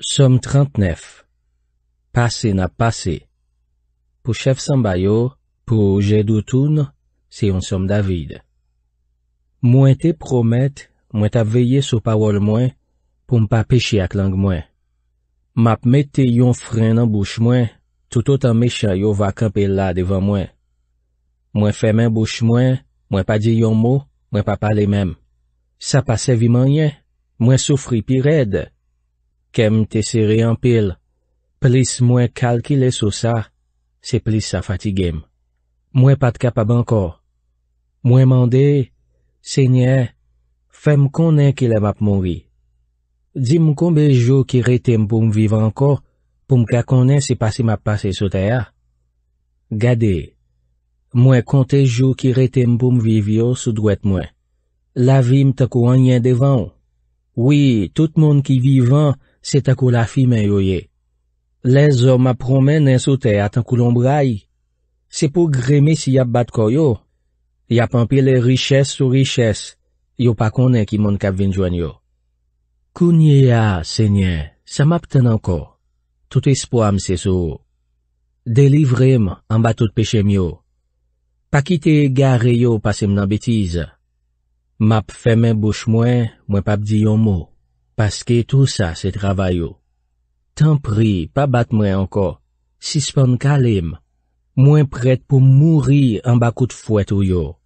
SOM 39 PASSE NAP PASSE POU CHEF SOMBAYO, POU JE DOU TOUN, SE YON SOM DAVID Mwen te promet, mwen ta veye sou pawol mwen, pou mpa peche ak lang mwen. Map mette yon fren nan bouch mwen, toutotan mecha yo va kampe la devan mwen. Mwen fe men bouch mwen, mwen pa di yon mou, mwen pa pale menm. Sa pa se vi manye, mwen soufri pi redde. Kem te seri an pil, plis mwen kalkile sou sa, se plis sa fatigem. Mwen pat kapab anko. Mwen mande, se nye, fe m konen ki le map moun vi. Di m konbe jo ki re tem pou m viva anko, pou m ka konen se pasi map pase sou ta ya. Gade, mwen konte jo ki re tem pou m vivyo sou dwet mwen. La vi m te kou anye devan. Wi, tout moun ki vivan, Se ta kou la fi men yoye. Le zon ma promen nensote atan kou lombrai. Se pou gremi si yap bat koyo. Yap anpi le riches sou riches. Yo pa konen ki moun kap vin jwanyo. Kou nye a, senye, sa map ten anko. Tout espo amse sou. Delivrem an batout peche myo. Pa kite gare yo pasem nan betize. Map femen bouch mwen, mwen pap di yon mou. Paske tou sa se travay yo. Tan pri, pa bat mwen anko, sispan kalem, mwen pret pou mouri an bakout fwet yo.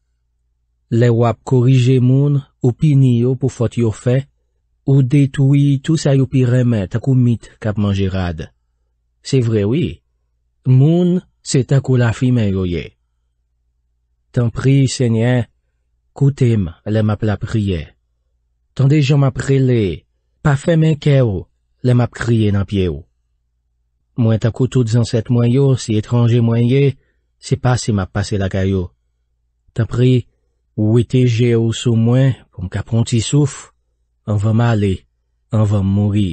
Le wap korije moun, ou pini yo pou fote yo fe, ou detoui tou sa yo piremen takou mit kapman Gerad. Se vre wii, moun se takou lafime yo ye. Tan pri, senye, koutem le map la priye. Tan de jom ap releye, pa fèmen ke ou, le map kriye nan pie ou. Mwen ta koutout zan set mwen yo, si etranje mwen ye, se pa si map pase la kayo. Ta pri, wite je ou sou mwen, pou mkapon ti souf, an vaman ale, an vaman moui.